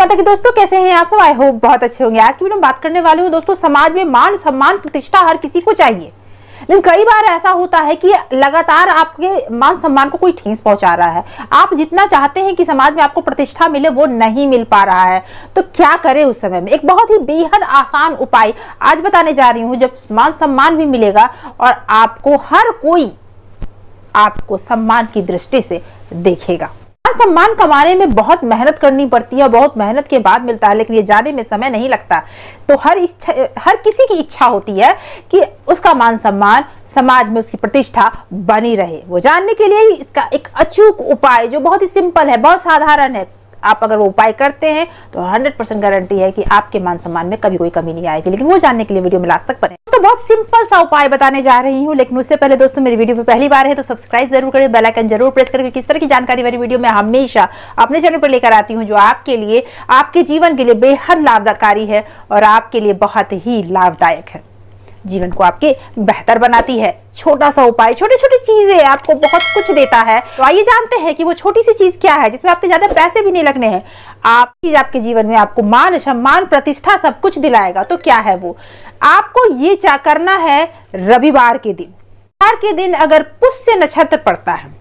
पता कि दोस्तों कैसे हैं आप सब आई होप बहुत अच्छे होंगे आज की वीडियो में बात करने वाले हूँ दोस्तों समाज में मान सम्मान प्रतिष्ठा हर किसी को चाहिए लेकिन कई बार ऐसा होता है कि लगातार आपके मान सम्मान को कोई ठेस पहुंचा रहा है आप जितना चाहते हैं कि समाज में आपको प्रतिष्ठा मिले वो नहीं मिल पा रहा है तो क्या करें उस समय में एक बहुत ही बेहद आसान उपाय आज बताने जा रही हूँ जब मान सम्मान भी मिलेगा और आपको हर कोई आपको सम्मान की दृष्टि से देखेगा मान सम्मान कमाने में बहुत मेहनत करनी पड़ती है और बहुत मेहनत के बाद मिलता है लेकिन ये जाने में समय नहीं लगता तो हर इच्छा हर किसी की इच्छा होती है कि उसका मान सम्मान समाज में उसकी प्रतिष्ठा बनी रहे वो जानने के लिए इसका एक अचूक उपाय जो बहुत ही सिंपल है बहुत साधारण है आप अगर वो उपाय करते हैं तो हंड्रेड परसेंट गारंटी है कि आपके मान सम्मान में कभी कोई कमी नहीं आएगी लेकिन वो जानने के लिए वीडियो में लास्ट तक बने तो बहुत सिंपल सा उपाय बताने जा रही हूँ लेकिन उससे पहले दोस्तों मेरी वीडियो पर पहली बार है तो सब्सक्राइब जरूर करें बेलाइकन जरूर प्रेस करें क्योंकि इस तरह की जानकारी मेरी वीडियो में हमेशा अपने चैनल पर लेकर आती हूँ जो आपके लिए आपके जीवन के लिए बेहद लाभकारी है और आपके लिए बहुत ही लाभदायक है जीवन को आपके बेहतर बनाती है छोटा सा उपाय छोटी छोटी चीजें आपको बहुत कुछ देता है तो आइए जानते हैं कि वो छोटी सी चीज क्या है जिसमें आपके ज्यादा पैसे भी नहीं लगने हैं आप चीज आपके जीवन में आपको मान सम्मान प्रतिष्ठा सब कुछ दिलाएगा तो क्या है वो आपको ये करना है रविवार के दिन रविवार के दिन अगर पुष्य नक्षत्र पड़ता है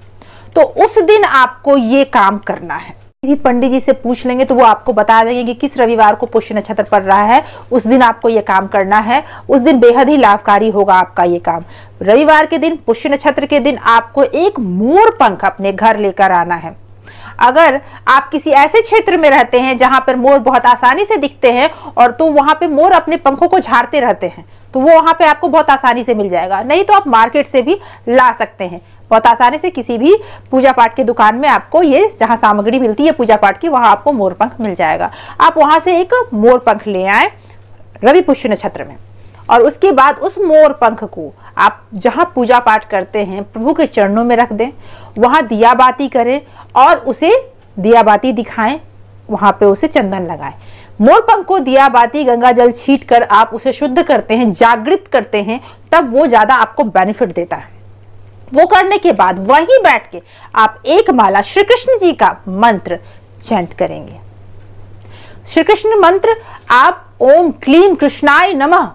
तो उस दिन आपको ये काम करना है भी पंडित जी से पूछ लेंगे तो वो आपको बता देंगे कि किस रविवार को पुष्य नक्षत्र पड़ रहा है उस दिन आपको ये काम करना है उस दिन बेहद ही लाभकारी होगा आपका ये काम रविवार के दिन पुष्य नक्षत्र के दिन आपको एक मोर पंख अपने घर लेकर आना है अगर आप किसी ऐसे क्षेत्र में रहते हैं जहां पर मोर बहुत आसानी से दिखते हैं और तो वहां पे मोर अपने पंखों को झाड़ते रहते हैं तो वो वहां पे आपको बहुत आसानी से मिल जाएगा नहीं तो आप मार्केट से भी ला सकते हैं बहुत आसानी से किसी भी पूजा पाठ की दुकान में आपको ये जहाँ सामग्री मिलती है पूजा पाठ की वहाँ आपको मोरपंख मिल जाएगा आप वहाँ से एक मोरपंख ले आए रवि पुष्य नक्षत्र में और उसके बाद उस मोर पंख को आप जहाँ पूजा पाठ करते हैं प्रभु के चरणों में रख दें वहाँ दियाबाती करें और उसे दियाबाती दिखाएं वहाँ पे उसे चंदन लगाएं मोर पंख को दियाबाती गंगा जल छीट कर आप उसे शुद्ध करते हैं जागृत करते हैं तब वो ज़्यादा आपको बेनिफिट देता है वो करने के बाद वहीं बैठ के आप एक माला श्री कृष्ण जी का मंत्र चैंट करेंगे श्री कृष्ण मंत्र आप ओम क्लीम कृष्णाय नमः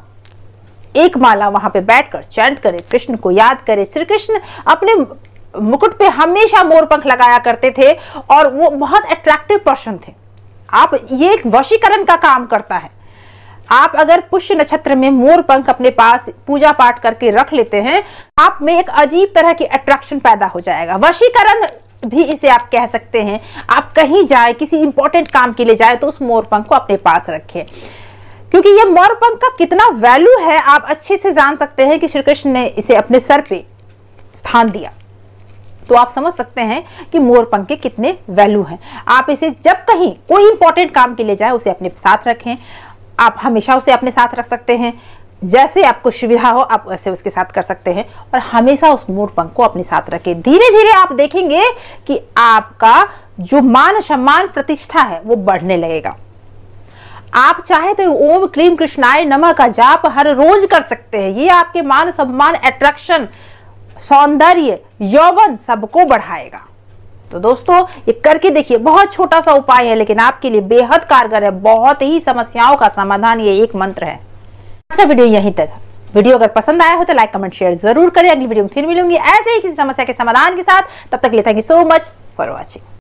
एक माला वहां पे बैठकर चैंट करें कृष्ण को याद करें श्री कृष्ण अपने मुकुट पे हमेशा मोर पंख लगाया करते थे और वो बहुत अट्रैक्टिव पर्सन थे आप ये एक वशीकरण का काम करता है आप अगर पुष्य नक्षत्र में मोर पंख अपने पास पूजा पाठ करके रख लेते हैं आप में एक अजीब तरह की अट्रैक्शन पैदा हो जाएगा वशीकरण भी इसे आप कह सकते हैं आप कहीं जाए किसी इंपॉर्टेंट काम के लिए जाए तो उस मोर पंख को अपने पास रखें क्योंकि ये मोर पंख का कितना वैल्यू है आप अच्छे से जान सकते हैं कि श्री कृष्ण ने इसे अपने सर पे स्थान दिया तो आप समझ सकते हैं कि मोर पंख के कितने वैल्यू हैं आप इसे जब कहीं कोई इंपॉर्टेंट काम के लिए जाए उसे अपने साथ रखें आप हमेशा उसे अपने साथ रख सकते हैं जैसे आपको सुविधा हो आप वैसे उसके साथ कर सकते हैं और हमेशा उस मोर पंख को अपने साथ रखें धीरे धीरे आप देखेंगे कि आपका जो मान सम्मान प्रतिष्ठा है वो बढ़ने लगेगा आप चाहे तो ओम क्लीम कृष्णाय नमः का जाप हर रोज कर सकते हैं ये आपके मान सम्मान अट्रैक्शन सौंदर्य यौवन सबको बढ़ाएगा तो दोस्तों ये करके देखिए बहुत छोटा सा उपाय है लेकिन आपके लिए बेहद कारगर है बहुत ही समस्याओं का समाधान ये एक मंत्र है आज का वीडियो यहीं तक वीडियो अगर पसंद आया हो तो लाइक कमेंट शेयर जरूर करें अगली वीडियो में फिर मिलूंगी ऐसे ही किसी समस्या के समाधान के साथ तब तक लिए thank you so much for watching